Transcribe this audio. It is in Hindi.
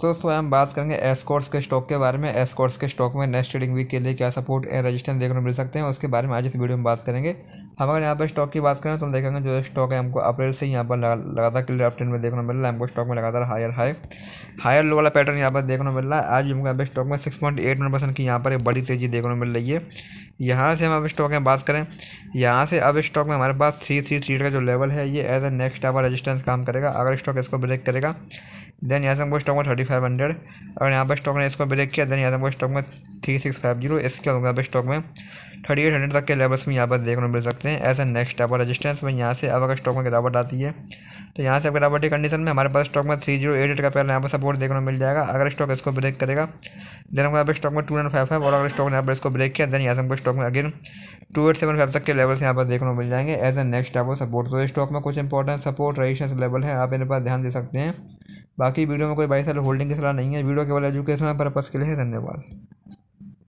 तो दोस्तों हम बात करेंगे एस्कॉर्ट्स के स्टॉक के बारे में एस्कॉर्ट्स के स्टॉक में नेक्स्ट ट्रेडिंग वीक के लिए क्या सपोर्ट एंड रेजिस्टेंस देखने को मिल सकते हैं उसके बारे में आज इस वीडियो में बात करेंगे हम अगर यहाँ पर स्टॉक की बात करें तो हम देखेंगे जो स्टॉक है हमको अप्रैल से यहाँ पर लगातार क्लियर अप में देखने को मिल रहा है हमको स्टॉक में लगातार हायर हाई हायर लो वाला पैटर्न यहाँ पर देखने को मिल रहा है आज हमको यहाँ पर स्टॉक में six point eight one percent की यहाँ पर एक बड़ी तेजी देखने को मिल रही है यहाँ से हम अब स्टॉक में बात करें यहाँ से अब स्टॉक में हमारे पास थ्री थ्री थ्री का जो लेवल है ये as a next hour resistance काम करेगा अगर स्टॉक इसको ब्रेक करेगा देन यहाँ से हमको स्टॉक में थर्टी फाइव हंड्रेड अगर यहाँ पर स्टॉक ने इसको ब्रेक किया देन यहाँ से हमको स्टॉक में थ्री सिक्स फाइव जीरो इसके अलग अब स्टॉक में थर्टी एट हंड्रेड तक के लेवल्स में यहाँ पर देखने मिल सकते हैं as a next hour resistance में यहाँ से अब अगर स्टॉक में गिरावट आती है तो यहाँ से अगर आवटी कंडीशन में हमारे पास स्टॉक में थ्री जीरो एट एट का पैर यहाँ पर सपोर्ट देखने को मिल जाएगा अगर स्टॉक इसको ब्रेक करेगा देन हमको यहाँ पर स्टॉक में टू नाइन फाइव फाइव और अगर स्टॉक ने यहाँ पर इसको ब्रेक किया देन यहाँ से हमको स्टॉक में again two eight seven five तक के लेवल्स यहाँ पर देखने को मिल जाएंगे एज ए नेक्स्ट आपको सपोर्ट तो स्टॉक में कुछ इंपॉर्टेंट सपोर्ट रजिस्ट्रेंस लेवल है आप इन पर ध्यान दे सकते हैं बाकी वीडियो में कोई बाईस होल्डिंग की सलाह नहीं है वीडियो केवल एजुकेशनल पर्पज़ के लिए धन्यवाद